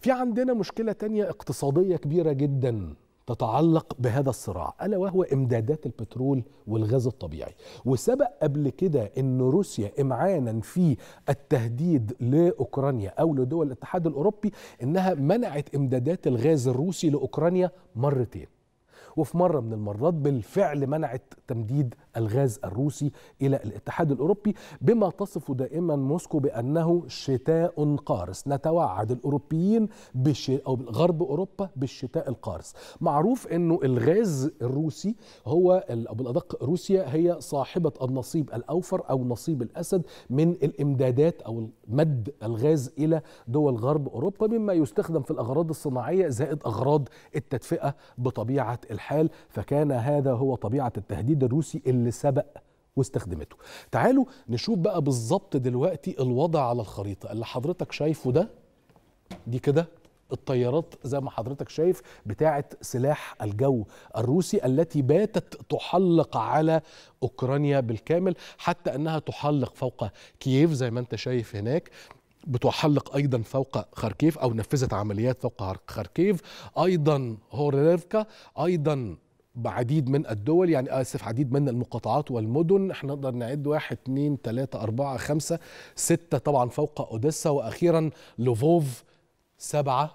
في عندنا مشكلة تانية اقتصادية كبيرة جدا تتعلق بهذا الصراع ألا وهو إمدادات البترول والغاز الطبيعي وسبق قبل كده أن روسيا إمعانا في التهديد لأوكرانيا أو لدول الاتحاد الأوروبي أنها منعت إمدادات الغاز الروسي لأوكرانيا مرتين وفي مرة من المرات بالفعل منعت تمديد الغاز الروسي إلى الاتحاد الأوروبي بما تصف دائما موسكو بأنه شتاء قارس نتوعد الأوروبيين بش أو غرب أوروبا بالشتاء القارس معروف أنه الغاز الروسي هو أو بالأدق روسيا هي صاحبة النصيب الأوفر أو نصيب الأسد من الإمدادات أو مد الغاز إلى دول غرب أوروبا مما يستخدم في الأغراض الصناعية زائد أغراض التدفئة بطبيعة الحال فكان هذا هو طبيعة التهديد الروسي اللي اللي سبق واستخدمته تعالوا نشوف بقى بالظبط دلوقتي الوضع على الخريطة اللي حضرتك شايفه ده دي كده الطيارات زي ما حضرتك شايف بتاعة سلاح الجو الروسي التي باتت تحلق على أوكرانيا بالكامل حتى أنها تحلق فوق كييف زي ما أنت شايف هناك بتحلق ايضا فوق خاركيف او نفذت عمليات فوق خاركيف ايضا هوريفكا ايضا بعديد من الدول يعني اسف عديد من المقاطعات والمدن احنا نقدر نعد واحد اثنين ثلاثة أربعة خمسة ستة طبعا فوق أوديسا وأخيرا لوفوف سبعة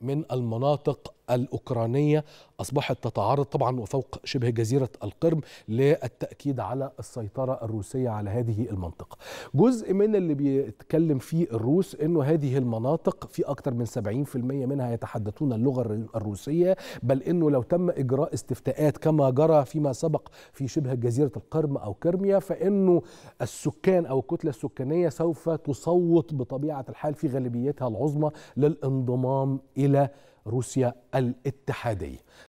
من المناطق الأوكرانية أصبحت تتعرض طبعا وفوق شبه جزيرة القرم للتأكيد على السيطرة الروسية على هذه المنطقة جزء من اللي بيتكلم فيه الروس أنه هذه المناطق في أكثر من 70% منها يتحدثون اللغة الروسية بل أنه لو تم إجراء استفتاءات كما جرى فيما سبق في شبه جزيرة القرم أو كرميا فإنه السكان أو الكتلة السكانية سوف تصوت بطبيعة الحال في غالبيتها العظمى للانضمام إلى روسيا الاتحادي